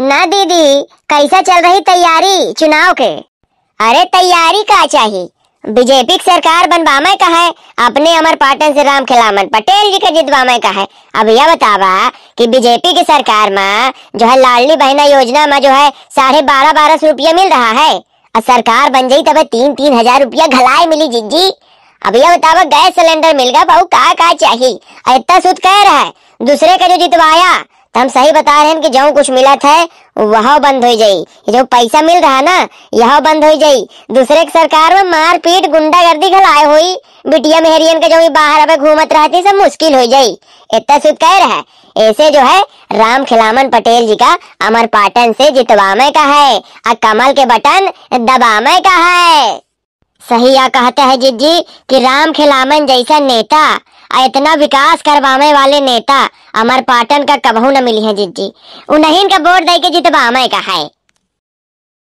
ना दीदी कैसा चल रही तैयारी चुनाव के अरे तैयारी का चाहिए बीजेपी की सरकार बनवामे का है अपने अमर पाटन से राम खिलामन पटेल जी के जितवामे का है अब यह बतावा कि बीजेपी की सरकार में जो है लाडली बहना योजना में जो है साढ़े बारह बारह सौ रुपया मिल रहा है और सरकार बन जाये तब तीन तीन हजार रुपया घलाए मिली जिज्जी अब यह बतावा गैस सिलेंडर मिल गया बहु का का चाहिए इतना सुध कह रहा है दूसरे का जो जितवाया तो हम सही बता रहे हैं कि जो कुछ मिला था वह बंद हो जाये जो पैसा मिल रहा ना यह बंद हो जाये दूसरे के सरकार में मार पीट गुंडागर्दी खिलाए हुई बिटिया मेहरियन का जो बाहर अब घूमत रहती सब मुश्किल हो जाये इतना सुध कह रहा है ऐसे जो है राम खिलामन पटेल जी का अमर पाटन से जितवामे का है और कमल के बटन दबामे का है सही यह कहते हैं जित जी कि राम खिलामन जैसा नेता इतना विकास करवावे वाले नेता अमर पाटन का कबहू न मिली है जिज्जी उन्हीं का वोट दे के जितवा का है